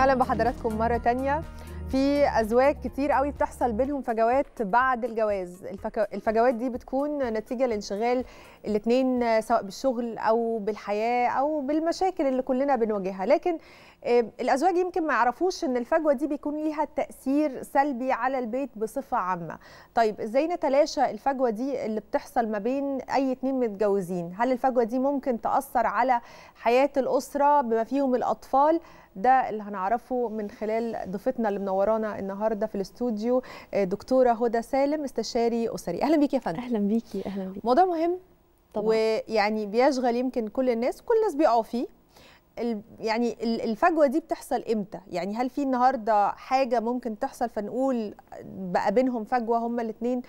اهلا بحضراتكم مره تانية في ازواج كتير قوي بتحصل بينهم فجوات بعد الجواز الفجوات دي بتكون نتيجه لانشغال الاثنين سواء بالشغل او بالحياه او بالمشاكل اللي كلنا بنواجهها لكن آه، الازواج يمكن ما يعرفوش ان الفجوه دي بيكون ليها تاثير سلبي على البيت بصفه عامه طيب ازاي نتلاشى الفجوه دي اللي بتحصل ما بين اي اتنين متجوزين هل الفجوه دي ممكن تاثر على حياه الاسره بما فيهم الاطفال ده اللي هنعرفه من خلال ضيفتنا اللي منورانا النهارده في الاستوديو آه، دكتوره هدى سالم استشاري اسري اهلا بيكي يا فندم اهلا بيكي اهلا بيكي موضوع مهم طبعا. ويعني بيشغل يمكن كل الناس كل الناس بيقعوا فيه يعني الفجوه دي بتحصل امتى يعني هل في النهارده حاجه ممكن تحصل فنقول بقى بينهم فجوه هما الاثنين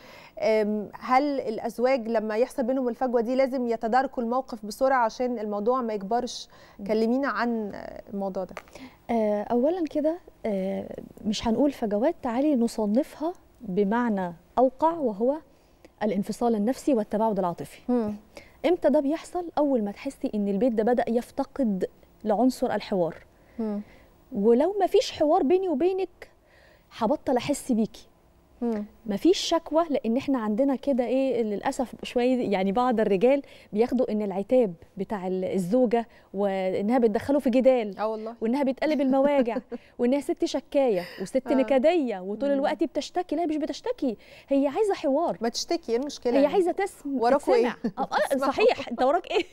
هل الازواج لما يحصل بينهم الفجوه دي لازم يتداركوا الموقف بسرعه عشان الموضوع ما يكبرش كلمينا عن الموضوع ده أه، اولا كده أه، مش هنقول فجوات تعالي نصنفها بمعنى اوقع وهو الانفصال النفسي والتباعد العاطفي امتى ده بيحصل اول ما تحسي ان البيت ده بدا يفتقد لعنصر الحوار م. ولو ما فيش حوار بيني وبينك هبطل احس بيكي مفيش شكوى لان احنا عندنا كده ايه للاسف شويه يعني بعض الرجال بياخدوا ان العتاب بتاع الزوجه وانها بتدخله في جدال اه والله وانها بتقلب المواجع وانها ست شكايه وست آه. نكديه وطول الوقت بتشتكي لا مش بتشتكي هي عايزه حوار ما تشتكي إيه المشكله هي يعني؟ عايزه تسمع وراك ايه آه, آه، صحيح انت وراك ايه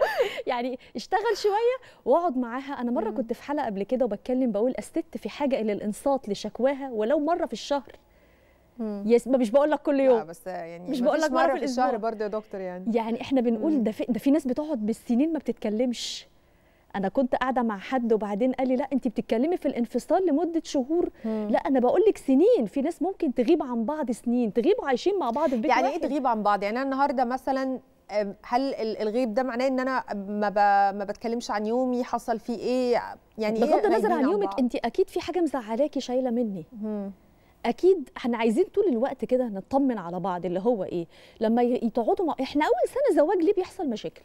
يعني اشتغل شويه واقعد معاها انا مره كنت في حلقه قبل كده وبتكلم بقول الست في حاجه الى الانصات لشكواها ولو مره في الشهر يس مش بقول لك كل يوم بس يعني مش بقول لك مره في الشهر برضه يا دكتور يعني يعني احنا بنقول ده في ده في ناس بتقعد بالسنين ما بتتكلمش انا كنت قاعده مع حد وبعدين قال لي لا انت بتتكلمي في الانفصال لمده شهور مم. لا انا بقول لك سنين في ناس ممكن تغيب عن بعض سنين تغيب عايشين مع بعض في بيت يعني إيه واحد. ايه تغيب عن بعض يعني انا النهارده مثلا هل الغيب ده معناه ان انا ما ب... ما بتكلمش عن يومي حصل فيه ايه يعني بغض إيه النظر عن يومك انت اكيد في حاجه مزعلاكي شايله مني مم. اكيد احنا عايزين طول الوقت كده نطمن على بعض اللي هو ايه لما تقعدوا مع احنا اول سنه زواج ليه بيحصل مشاكل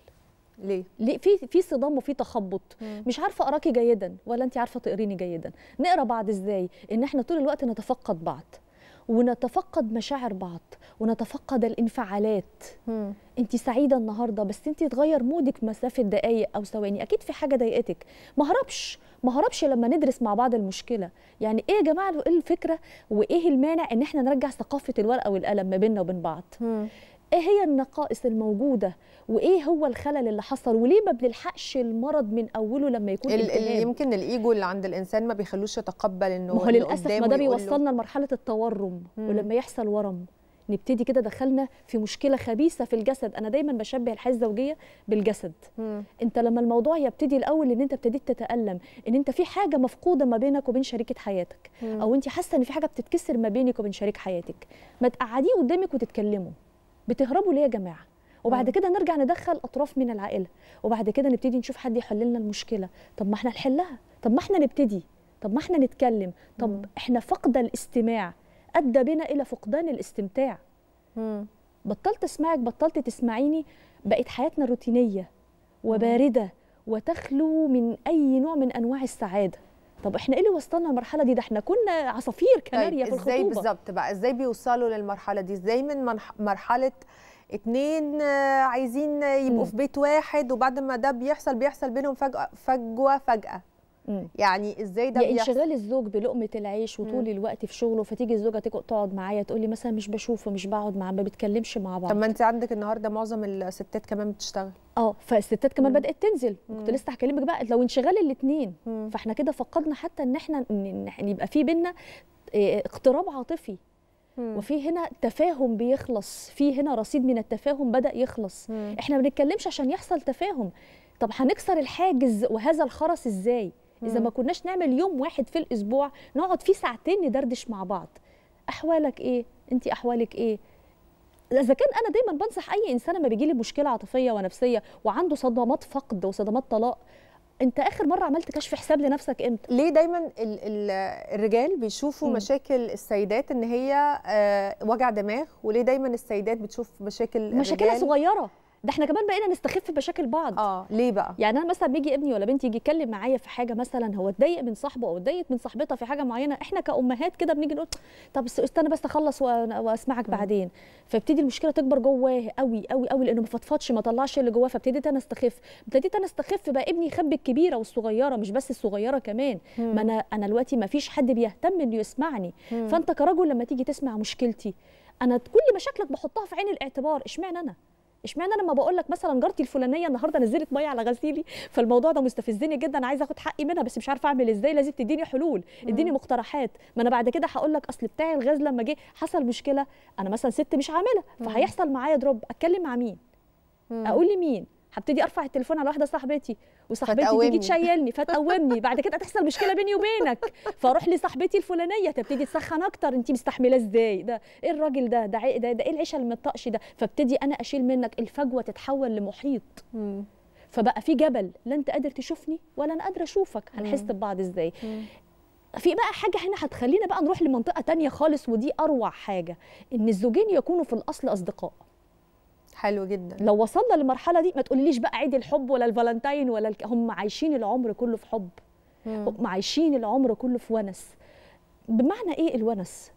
ليه؟ ليه في في صدام وفي تخبط مم. مش عارفه اقراكي جيدا ولا انت عارفه تقريني جيدا نقرا بعض ازاي ان احنا طول الوقت نتفقد بعض ونتفقد مشاعر بعض ونتفقد الانفعالات انت سعيده النهارده بس انت تغير مودك مسافه دقائق او ثواني اكيد في حاجه ضايقتك ما هربش ما هربش لما ندرس مع بعض المشكله يعني ايه يا جماعه ايه الفكره وايه المانع ان احنا نرجع ثقافه الورقه والقلم ما بيننا وبين بعض م. ايه هي النقائص الموجوده وايه هو الخلل اللي حصل وليه ما بنلحقش المرض من اوله لما يكون التهاب يمكن الايجو اللي عند الانسان ما بيخلوش يتقبل انه ما هو للاسف ما ده بيوصلنا لمرحله التورم ولما يحصل ورم نبتدي كده دخلنا في مشكله خبيثه في الجسد انا دايما بشبه الحياه الزوجيه بالجسد مم. انت لما الموضوع يبتدي الاول ان انت ابتديت تتالم ان انت في حاجه مفقوده ما بينك وبين شريكه حياتك مم. او انت حاسه ان في حاجه بتتكسر ما بينك وبين شريك حياتك ما تقعديه قدامك وتتكلموا بتهربوا ليه يا جماعه وبعد كده نرجع ندخل اطراف من العائله وبعد كده نبتدي نشوف حد يحل لنا المشكله طب ما احنا نحلها طب ما احنا نبتدي طب ما احنا نتكلم طب مم. احنا فقد الاستماع ادى بنا الى فقدان الاستمتاع مم. بطلت اسمعك بطلت تسمعيني بقت حياتنا روتينيه وبارده وتخلو من اي نوع من انواع السعاده طب احنا ايه اللي وصلنا للمرحله دي ده احنا كنا عصافير طيب، كناريا طيب في الخطوبه ازاي بالظبط بقى ازاي بيوصلوا للمرحله دي ازاي من مرحله اتنين آه، عايزين يبقوا في بيت واحد وبعد ما ده بيحصل بيحصل بينهم فجوه فجوة فجأة يعني ازاي ده يعني انشغال الزوج بلقمه العيش وطول مم. الوقت في شغله فتيجي الزوجه تقعد معايا تقول لي مثلا مش بشوفه مش بقعد معاه ما بتكلمش مع بعض طب ما انت عندك النهارده معظم الستات كمان بتشتغل اه فالستات كمان مم. بدات تنزل كنت لسه هكلمك بقى لو انشغال الاثنين فاحنا كده فقدنا حتى ان احنا يبقى في بينا آه، اقتراب عاطفي وفي هنا تفاهم بيخلص في هنا رصيد من التفاهم بدا يخلص مم. احنا ما بنتكلمش عشان يحصل تفاهم طب هنكسر الحاجز وهذا الخرس ازاي اذا ما كناش نعمل يوم واحد في الاسبوع نقعد فيه ساعتين ندردش مع بعض احوالك ايه انت احوالك ايه اذا كان انا دايما بنصح اي انسان لما بيجي لي مشكله عاطفيه ونفسيه وعنده صدمات فقد وصدمات طلاق انت اخر مره عملت كشف حساب لنفسك امتى ليه دايما الـ الـ الرجال بيشوفوا م. مشاكل السيدات ان هي آه وجع دماغ وليه دايما السيدات بتشوف مشاكل مشاكلها صغيره ده احنا كمان بقينا نستخف بمشاكل بعض اه ليه بقى يعني انا مثلا بيجي ابني ولا بنتي يجي يتكلم معايا في حاجه مثلا هو اتضايق من صاحبه او اتضايق من صاحبتها في حاجه معينه احنا كامهات كده بنيجي نقول طب استنى بس اخلص واسمعك م. بعدين فابتدي المشكله تكبر جواه قوي قوي قوي لانه ما فضفضش ما طلعش اللي جواه فابتديت انا استخف ابتديت انا استخف بقى ابني يخبي الكبيره والصغيره مش بس الصغيره كمان م. ما انا انا دلوقتي ما فيش حد بيهتم انه يسمعني م. فانت كرجل لما تيجي تسمع مشكلتي انا كل مشاكلك بحطها في عين الاعتبار اشمعنى انا اشمعنى لما بقول لك مثلا جارتي الفلانيه النهارده نزلت ميه على غسيلي فالموضوع ده مستفزني جدا عايزه اخد حقي منها بس مش عارفه اعمل ازاي لازم تديني حلول اديني مقترحات ما انا بعد كده هقول لك اصل بتاعي الغاز لما جه حصل مشكله انا مثلا ست مش عامله فهيحصل معايا دروب اتكلم مع مين اقول لمين هبتدي ارفع التليفون على واحده صاحبتي وصاحبتي تيجي تشيلني فتقومني بعد كده هتحصل مشكله بيني وبينك فاروح لصاحبتي الفلانيه تبتدي تسخن اكتر انت مستحمله ازاي ده ايه الراجل ده ده ده, ده ايه العيشه اللي ده فابتدي انا اشيل منك الفجوه تتحول لمحيط فبقى في جبل لا انت قادر تشوفني ولا انا قادره اشوفك هنحس ببعض ازاي في بقى حاجة هنا هتخلينا بقى نروح لمنطقة تانية خالص ودي أروع حاجة إن الزوجين يكونوا في الأصل أصدقاء حلو جدا لو وصلنا للمرحله دي ما تقوليليش بقى عيد الحب ولا الفالنتين ولا الك... هم عايشين العمر كله في حب هم عايشين العمر كله في ونس بمعنى ايه الونس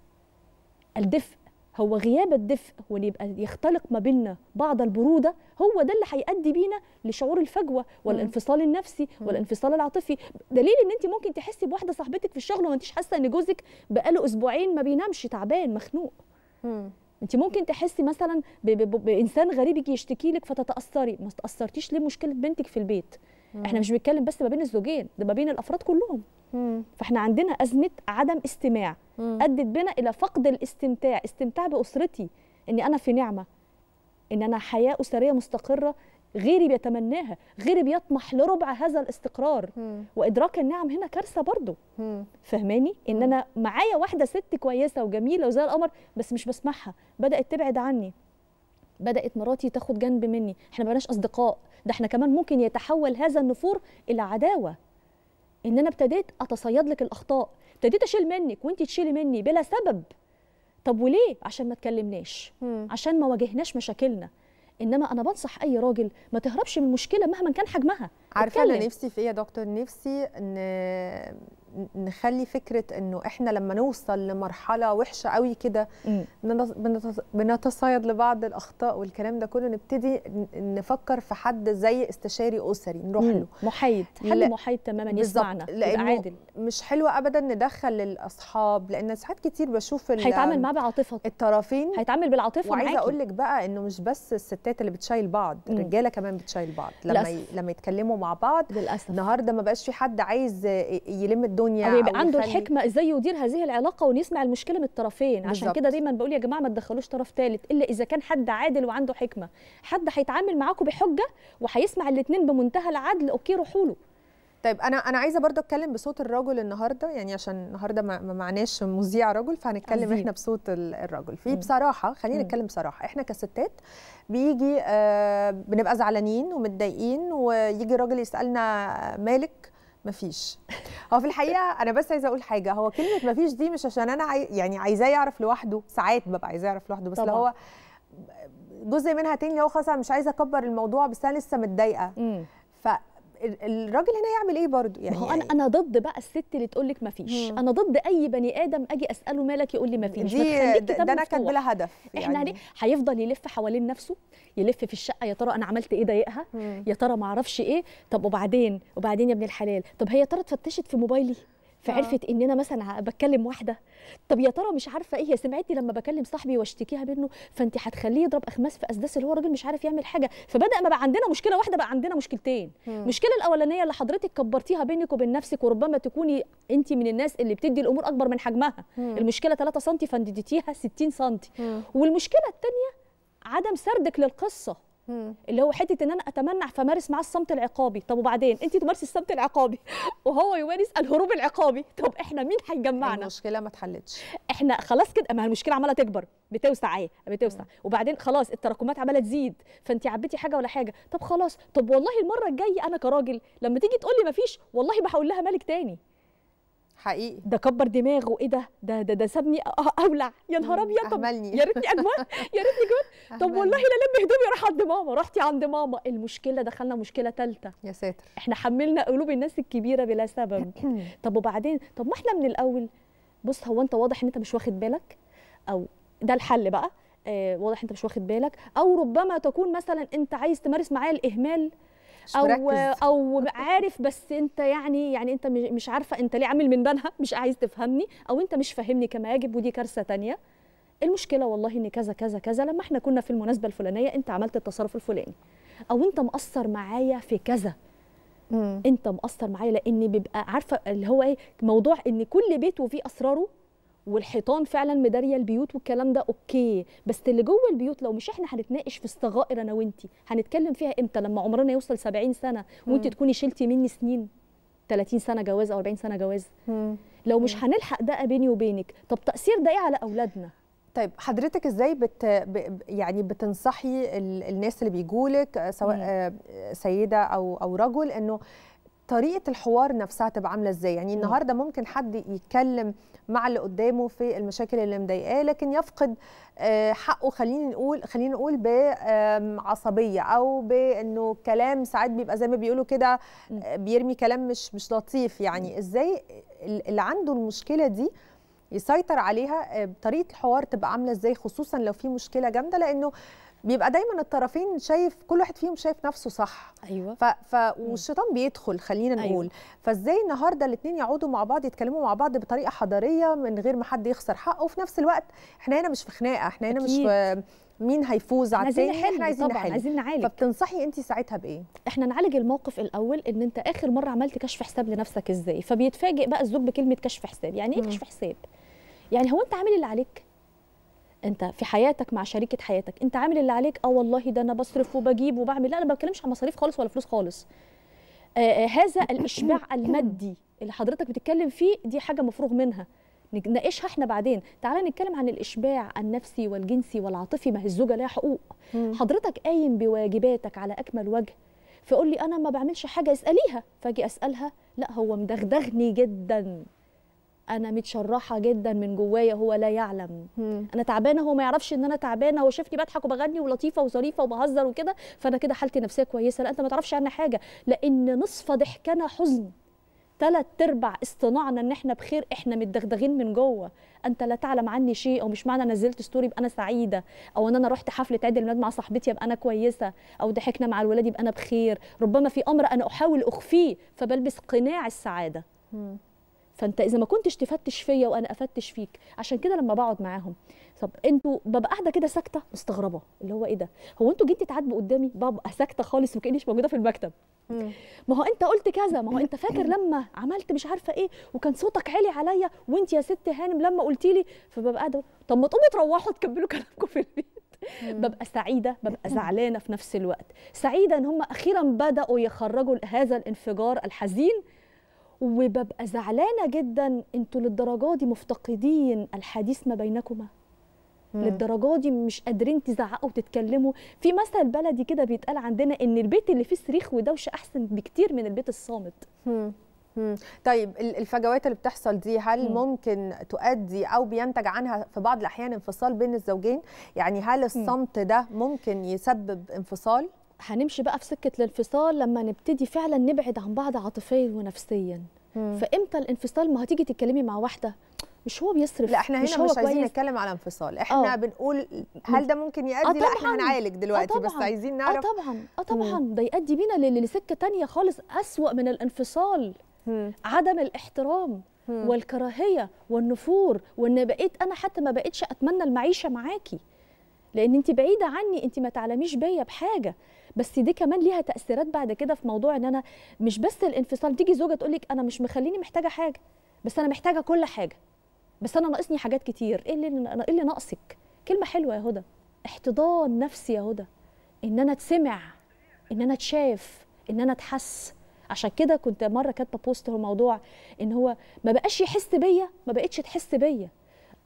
الدفء هو غياب الدفء وان يبقى يختلق ما بيننا بعض البروده هو ده اللي هيؤدي بينا لشعور الفجوه والانفصال النفسي والانفصال العاطفي دليل ان انت ممكن تحسي بواحده صاحبتك في الشغل وما انتيش حاسه ان جوزك بقاله اسبوعين ما بينامش تعبان مخنوق انت ممكن تحسي مثلا بانسان غريب يجي يشتكي لك فتتاثري ما تاثرتيش ليه مشكله بنتك في البيت مم. احنا مش بنتكلم بس ما بين الزوجين ده ما بين الافراد كلهم مم. فاحنا عندنا ازمه عدم استماع مم. ادت بنا الى فقد الاستمتاع استمتاع باسرتي ان انا في نعمه ان انا حياه اسريه مستقره غيري بيتمناها غيري بيطمح لربع هذا الاستقرار وادراك النعم هنا كارثه برضو فهماني ان انا معايا واحده ست كويسه وجميله وزي القمر بس مش بسمعها بدات تبعد عني بدات مراتي تاخد جنب مني احنا بقناش اصدقاء ده احنا كمان ممكن يتحول هذا النفور الى عداوه ان انا ابتديت اتصيد لك الاخطاء ابتديت اشيل منك وانت تشيلي مني بلا سبب طب وليه عشان ما تكلمناش عشان ما واجهناش مشاكلنا انما انا بنصح اي راجل ما تهربش من المشكله مهما كان حجمها عارفه انا نفسي في ايه يا دكتور نفسي ان نخلي فكره انه احنا لما نوصل لمرحله وحشه قوي كده بنتصيد لبعض الاخطاء والكلام ده كله نبتدي نفكر في حد زي استشاري اسري نروح له محايد حل محايد تماما يسمعنا لانه عادل. مش حلو ابدا ندخل الاصحاب لان ساعات كتير بشوف هيتعامل معاه بعاطفه الطرفين هيتعامل بالعاطفه وعايزه اقول لك بقى انه مش بس الستات اللي بتشايل بعض الرجاله كمان بتشايل بعض لما ي... لما يتكلموا مع بعض للاسف النهارده ما بقاش في حد عايز يلم الدنيا الدنيا او يبقى عنده يخلي... الحكمه ازاي يدير هذه العلاقه وان يسمع المشكله من الطرفين بالزبط. عشان كده دايما بقول يا جماعه ما تدخلوش طرف ثالث الا اذا كان حد عادل وعنده حكمه حد هيتعامل معاكم بحجه وهيسمع الاثنين بمنتهى العدل اوكي روحوا له طيب انا انا عايزه برضو اتكلم بصوت الرجل النهارده يعني عشان النهارده ما معناش مذيع رجل فهنتكلم احنا بصوت الرجل في بصراحه خلينا نتكلم بصراحه احنا كستات بيجي آه بنبقى زعلانين ومتضايقين ويجي راجل يسالنا مالك مفيش هو في الحقيقه انا بس عايزه اقول حاجه هو كلمه مفيش دي مش عشان انا عاي... يعني عايزاه يعرف لوحده ساعات ببقى عايزاه يعرف لوحده بس لو هو جزء منها تاني هو خلاص انا مش عايزه اكبر الموضوع بس انا لسه متضايقه ف الراجل هنا يعمل ايه برضه يعني هو انا انا ضد بقى الست اللي تقول لك ما فيش انا ضد اي بني ادم اجي اساله مالك يقول لي ما فيش ده انا كان بلا هدف يعني. احنا هيفضل يلف حوالين نفسه يلف في الشقه يا ترى انا عملت ايه ضايقها يا ترى ما اعرفش ايه طب وبعدين وبعدين يا ابن الحلال طب هي ترى اتفتشت في موبايلي آه. فعرفت ان انا مثلا بتكلم واحده طب يا ترى مش عارفه ايه هي سمعتني لما بكلم صاحبي واشتكيها منه فانت هتخليه يضرب اخماس في اسداس اللي هو راجل مش عارف يعمل حاجه فبدا ما بقى عندنا مشكله واحده بقى عندنا مشكلتين المشكله الاولانيه اللي حضرتك كبرتيها بينك وبين نفسك وربما تكوني انت من الناس اللي بتدي الامور اكبر من حجمها مم. المشكله 3 سم اديتيها 60 سم والمشكله الثانيه عدم سردك للقصه اللي هو حته ان انا اتمنع فمارس معاه الصمت العقابي طب وبعدين انت تمارسي الصمت العقابي وهو يمارس الهروب العقابي طب احنا مين هيجمعنا المشكله ما اتحلتش احنا خلاص كده ما المشكله عماله تكبر بتوسع ايه بتوسع مم. وبعدين خلاص التراكمات عماله تزيد فانت عبيتي حاجه ولا حاجه طب خلاص طب والله المره الجايه انا كراجل لما تيجي تقول لي ما فيش والله ما لها مالك تاني حقيقي ده كبر دماغه ايه ده ده ده, ده سابني اولع يا نهار ابيض طب يا ريتني اجوان يا ريتني جوت طب والله لا لم هدومي راح عند ماما رحتي عند ماما المشكله دخلنا مشكله ثالثه يا ساتر احنا حملنا قلوب الناس الكبيره بلا سبب طب وبعدين طب ما احنا من الاول بص هو انت واضح ان انت مش واخد بالك او ده الحل بقى آه واضح انت مش واخد بالك او ربما تكون مثلا انت عايز تمارس معايا الاهمال او او عارف بس انت يعني يعني انت مش عارفه انت ليه عامل من بالها مش عايز تفهمني او انت مش فاهمني كما يجب ودي كارثه تانية المشكله والله ان كذا كذا كذا لما احنا كنا في المناسبه الفلانيه انت عملت التصرف الفلاني او انت مقصر معايا في كذا مم. انت مقصر معايا لان بيبقى عارفه اللي هو ايه موضوع ان كل بيت وفيه اسراره والحيطان فعلا مداريه البيوت والكلام ده اوكي بس اللي جوه البيوت لو مش احنا هنتناقش في الصغائر انا وانت هنتكلم فيها امتى لما عمرنا يوصل 70 سنه وانت تكوني شلتي مني سنين 30 سنه جواز او 40 سنه جواز لو مش هنلحق ده بيني وبينك طب تاثير ده ايه على اولادنا طيب حضرتك ازاي بت يعني بتنصحي الناس اللي بيجولك سواء آه، سيده او او رجل انه طريقه الحوار نفسها تبقى عامله ازاي يعني النهارده ممكن حد يتكلم مع اللي قدامه في المشاكل اللي مضايقاه لكن يفقد آه، حقه خلينا نقول خلينا نقول بعصبيه او بانه كلام ساعات بيبقى زي ما بيقولوا كده آه، بيرمي كلام مش مش لطيف يعني ازاي اللي عنده المشكله دي يسيطر عليها آه، طريقة الحوار تبقى عامله ازاي خصوصا لو في مشكله جامده لانه بيبقى دايما الطرفين شايف كل واحد فيهم شايف نفسه صح ايوه ف... ف... والشيطان بيدخل خلينا أيوة. نقول أيوة. فازاي النهارده الاثنين يقعدوا مع بعض يتكلموا مع بعض بطريقه حضاريه من غير ما حد يخسر حقه وفي نفس الوقت احنا هنا مش في خناقه احنا هنا مش في مين هيفوز على التاني احنا عايزين طبعا نحل. عايزين نعالج فبتنصحي انت ساعتها بايه احنا نعالج الموقف الاول ان انت اخر مره عملت كشف حساب لنفسك ازاي فبيتفاجئ بقى الزوج بكلمه كشف حساب يعني ايه كشف حساب يعني هو انت عامل اللي عليك انت في حياتك مع شريكه حياتك انت عامل اللي عليك اه والله ده انا بصرف وبجيب وبعمل لا انا ما بتكلمش عن مصاريف خالص ولا فلوس خالص آه, آه، هذا الاشباع المادي اللي حضرتك بتتكلم فيه دي حاجه مفروغ منها نناقشها احنا بعدين تعالى نتكلم عن الاشباع النفسي والجنسي والعاطفي ما هي الزوجه لها حقوق حضرتك قايم بواجباتك على اكمل وجه فقول لي انا ما بعملش حاجه اساليها فاجي اسالها لا هو مدغدغني جدا انا متشرحه جدا من جوايا هو لا يعلم مم. انا تعبانه هو ما يعرفش ان انا تعبانه هو شافني بضحك وبغني ولطيفه وظريفه وبهزر وكده فانا كده حالتي النفسيه كويسه لا انت ما تعرفش عني حاجه لان نصف ضحكنا حزن ثلاث ارباع اصطناعنا ان احنا بخير احنا متدغدغين من جوه انت لا تعلم عني شيء او مش معنى نزلت ستوري يبقى انا سعيده او ان انا رحت حفله عيد الميلاد مع صاحبتي يبقى انا كويسه او ضحكنا مع الولاد يبقى انا بخير ربما في امر انا احاول اخفيه فبلبس قناع السعاده مم. فانت اذا ما كنتش تفتش فيا وانا افتش فيك عشان كده لما بقعد معاهم طب انتوا ببقى قاعده كده ساكته مستغربه اللي هو ايه ده هو انتوا جيتوا تعاتبوا قدامي ببقى ساكته خالص وكانيش موجوده في المكتب ما هو انت قلت كذا ما هو انت فاكر لما عملت مش عارفه ايه وكان صوتك عالي عليا وانت يا ست هانم لما قلتي لي فببقى قاعده طب ما تقوموا تروحوا تكملوا كلامكم في البيت ببقى سعيده ببقى زعلانه في نفس الوقت سعيده ان هم اخيرا بداوا يخرجوا هذا الانفجار الحزين وببقى زعلانه جدا انتوا للدرجه دي مفتقدين الحديث ما بينكما للدرجه دي مش قادرين تزعقوا وتتكلموا في مثل بلدي كده بيتقال عندنا ان البيت اللي فيه صريخ ودوشه احسن بكتير من البيت الصامت طيب الفجوات اللي بتحصل دي هل مم. ممكن تؤدي او بينتج عنها في بعض الاحيان انفصال بين الزوجين يعني هل الصمت ده ممكن يسبب انفصال هنمشي بقى في سكه الانفصال لما نبتدي فعلا نبعد عن بعض عاطفيا ونفسيا فامتى الانفصال ما هتيجي تتكلمي مع واحده مش هو بيصرف لا احنا هنا مش, هو مش عايزين نتكلم على انفصال احنا أوه. بنقول هل ده ممكن يؤدي أطبعاً. آه، لا احنا هنعالج دلوقتي أطبعاً. آه، بس عايزين آه، نعرف اه طبعا اه طبعا ده يؤدي بينا لسكه تانية خالص اسوا من الانفصال مم. عدم الاحترام مم. والكراهيه والنفور وان بقيت انا حتى ما بقتش اتمنى المعيشه معاكي لان انت بعيده عني انت ما تعلميش بيا بحاجه بس دي كمان ليها تاثيرات بعد كده في موضوع ان انا مش بس الانفصال تيجي زوجه تقول لك انا مش مخليني محتاجه حاجه بس انا محتاجه كل حاجه بس انا ناقصني حاجات كتير ايه اللي انا ايه اللي ناقصك كلمه حلوه يا هدى احتضان نفسي يا هدى ان انا اتسمع ان انا اتشاف ان انا اتحس عشان كده كنت مره كاتبه بوست هو موضوع ان هو ما بقاش يحس بيا ما بقتش تحس بيا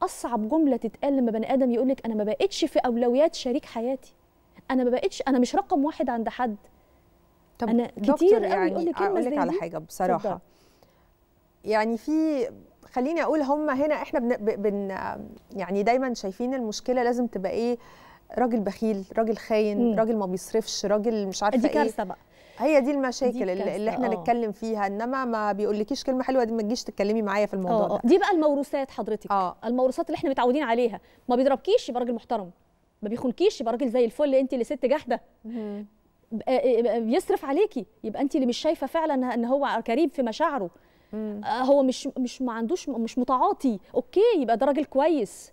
اصعب جمله تتقال لما بني ادم يقول لك انا ما بقتش في اولويات شريك حياتي انا ما بقتش انا مش رقم واحد عند حد طب انا كتير يعني اقول لك على حاجه بصراحه تفضل. يعني في خليني اقول هم هنا احنا بن, بن يعني دايما شايفين المشكله لازم تبقى ايه راجل بخيل راجل خاين مم. راجل ما بيصرفش راجل مش عارفه ايه دي كارثه بقى هي دي المشاكل دي اللي, اللي احنا آه. نتكلم فيها انما ما بيقولكيش كلمه حلوه دي ما تجيش تتكلمي معايا في الموضوع آه. آه. ده دي بقى الموروثات حضرتك أوه. الموروثات اللي احنا متعودين عليها ما بيضربكيش يبقى راجل محترم ما بيخونكيش يبقى راجل زي الفل انت اللي ست جاحده آه، آه، بيصرف عليكي يبقى انت اللي مش شايفه فعلا ان هو كريم في مشاعره مم. هو مش مش ما عندوش مش متعاطي اوكي يبقى ده راجل كويس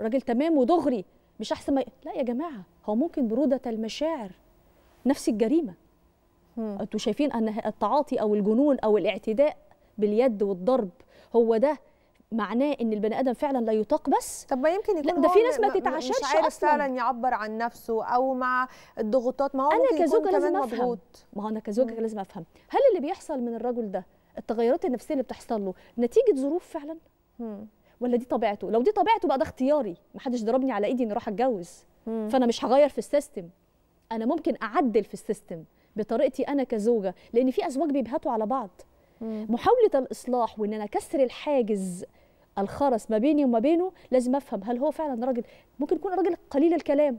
راجل تمام ودغري مش احسن ما لا يا جماعه هو ممكن بروده المشاعر نفس الجريمه انتوا شايفين ان التعاطي او الجنون او الاعتداء باليد والضرب هو ده معناه ان البني ادم فعلا لا يطاق بس طب ما يمكن يكون لا ده في ناس ما اصلا مش عارف فعلا يعبر عن نفسه او مع الضغوطات ما هو انا كزوجه لازم افهم مضغوط. ما هو انا كزوجه لازم افهم هل اللي بيحصل من الرجل ده التغيرات النفسيه اللي بتحصل له نتيجه ظروف فعلا مم. ولا دي طبيعته لو دي طبيعته بقى ده اختياري ما حدش ضربني على ايدي اني اروح اتجوز مم. فانا مش هغير في السيستم انا ممكن اعدل في السيستم بطريقتي انا كزوجه لان في ازواج بيبهتوا على بعض مم. محاوله الاصلاح وان انا كسر الحاجز الخرس ما بيني وما بينه لازم افهم هل هو فعلا راجل ممكن يكون راجل قليل الكلام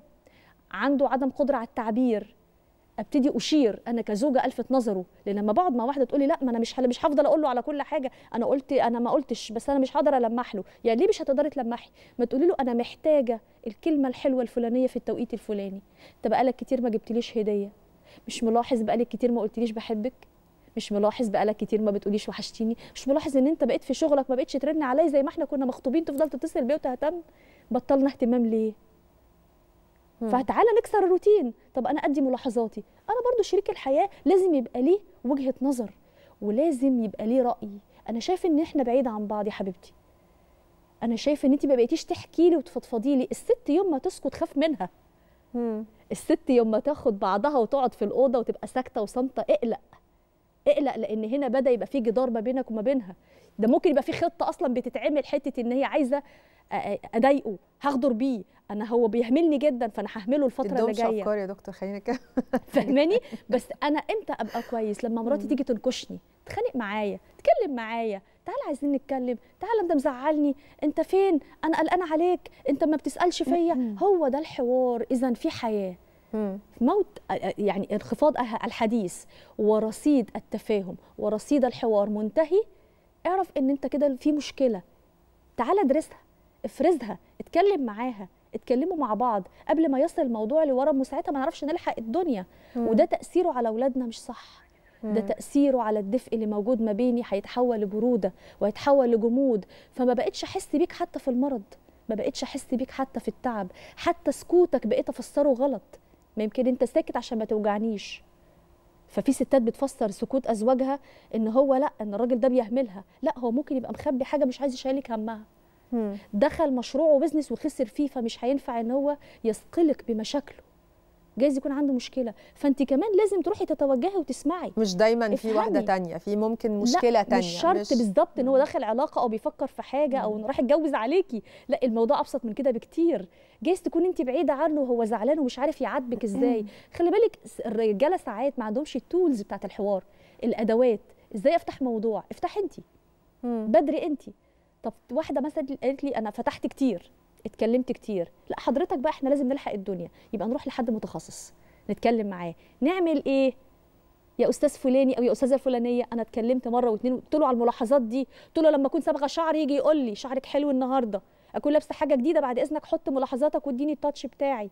عنده عدم قدره على التعبير ابتدي اشير انا كزوجه الفت نظره لان لما بقعد مع واحده تقول لي لا ما انا مش مش هفضل اقول له على كل حاجه انا قلت انا ما قلتش بس انا مش هقدر المح له يعني ليه مش هتقدري تلمحي ما تقولي له انا محتاجه الكلمه الحلوه الفلانيه في التوقيت الفلاني انت بقالك كتير ما جبتليش هديه مش ملاحظ بقالك كتير ما قلتليش بحبك مش ملاحظ بقالك كتير ما بتقوليش وحشتيني مش ملاحظ ان انت بقيت في شغلك ما بقتش ترن عليا زي ما احنا كنا مخطوبين تفضل تتصل بيا وتهتم بطلنا اهتمام ليه فتعالى نكسر الروتين طب انا ادي ملاحظاتي انا برضو شريك الحياه لازم يبقى ليه وجهه نظر ولازم يبقى ليه راي انا شايف ان احنا بعيد عن بعض يا حبيبتي انا شايف ان انت ما بقيتيش تحكي لي وتفضفضي لي الست يوم ما تسكت خاف منها مم. الست يوم ما تاخد بعضها وتقعد في الاوضه وتبقى ساكته وصامته اقلق اقلق لان هنا بدا يبقى في جدار ما بينك وما بينها ده ممكن يبقى في خطه اصلا بتتعمل حته ان هي عايزه اضايقه هغدر بيه انا هو بيهملني جدا فانا ههمله الفتره اللي جايه افكار يا دكتور خلينا كده فهماني بس انا امتى ابقى كويس لما مراتي تيجي تنكشني تتخانق معايا اتكلم معايا تعال عايزين نتكلم تعال انت مزعلني انت فين انا قلقان عليك انت ما بتسالش فيا هو ده الحوار اذا في حياه موت يعني انخفاض أه، الحديث ورصيد التفاهم ورصيد الحوار منتهي اعرف ان انت كده في مشكله تعال ادرسها افرزها اتكلم معاها اتكلموا مع بعض قبل ما يصل الموضوع لورا ساعتها ما نعرفش نلحق الدنيا وده تاثيره على اولادنا مش صح ده تاثيره على الدفء اللي موجود ما بيني هيتحول لبروده وهيتحول لجمود فما بقتش احس بيك حتى في المرض ما بقتش احس بيك حتى في التعب حتى سكوتك بقيت افسره غلط ما يمكن انت ساكت عشان ما توجعنيش ففي ستات بتفسر سكوت ازواجها ان هو لا ان الراجل ده بيهملها لا هو ممكن يبقى مخبي حاجه مش عايز يشيلك همها دخل مشروعه بزنس وخسر فيه فمش هينفع ان هو يثقلك بمشاكله جايز يكون عنده مشكله فانت كمان لازم تروحي تتوجهي وتسمعي مش دايما في واحده تانية في ممكن مشكله لا تانية مش شرط مش... بالظبط ان هو داخل علاقه او بيفكر في حاجه او راح يتجوز عليكي لا الموضوع ابسط من كده بكتير جايز تكون انت بعيده عنه وهو زعلان ومش عارف يعاتبك ازاي خلي بالك الرجاله ساعات ما عندهمش التولز بتاعت الحوار الادوات ازاي افتح موضوع افتح انت بدري انت طب واحده مثلا قالت لي انا فتحت كتير اتكلمت كتير لا حضرتك بقى احنا لازم نلحق الدنيا يبقى نروح لحد متخصص نتكلم معاه نعمل ايه يا استاذ فلاني او يا استاذه فلانيه انا اتكلمت مره واثنين قلت له على الملاحظات دي قلت له لما اكون صبغه شعري يجي يقول لي شعرك حلو النهارده اكون لابسه حاجه جديده بعد اذنك حط ملاحظاتك واديني التاتش بتاعي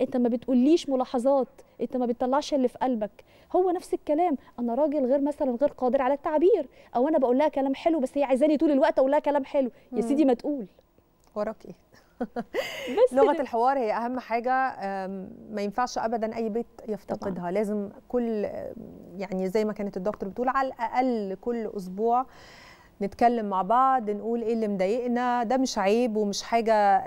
انت ما بتقوليش ملاحظات انت ما بتطلعش اللي في قلبك هو نفس الكلام انا راجل غير مثلا غير قادر على التعبير او انا بقول لها كلام حلو بس هي عايزاني طول الوقت اقول لها كلام حلو يا سيدي ما تقول وراك ايه بس لغه الحوار هي اهم حاجه ما ينفعش ابدا اي بيت يفتقدها طبعا. لازم كل يعني زي ما كانت الدكتور بتقول على الاقل كل اسبوع نتكلم مع بعض نقول ايه اللي مضايقنا ده مش عيب ومش حاجه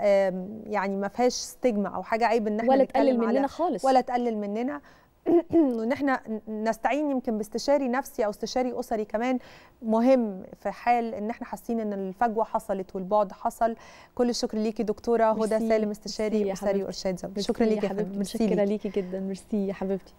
يعني ما فيهاش ستيجما او حاجه عيب ان احنا ولا تقلل مننا خالص ولا تقلل مننا وان احنا نستعين يمكن باستشاري نفسي او استشاري اسري كمان مهم في حال ان احنا حاسين ان الفجوه حصلت والبعد حصل كل الشكر ليكي دكتوره هدى سالم استشاري اسري وارشاد زوجي شكرا ليكي يا حبيبتي شكرا ليكي جدا ميرسي يا حبيبتي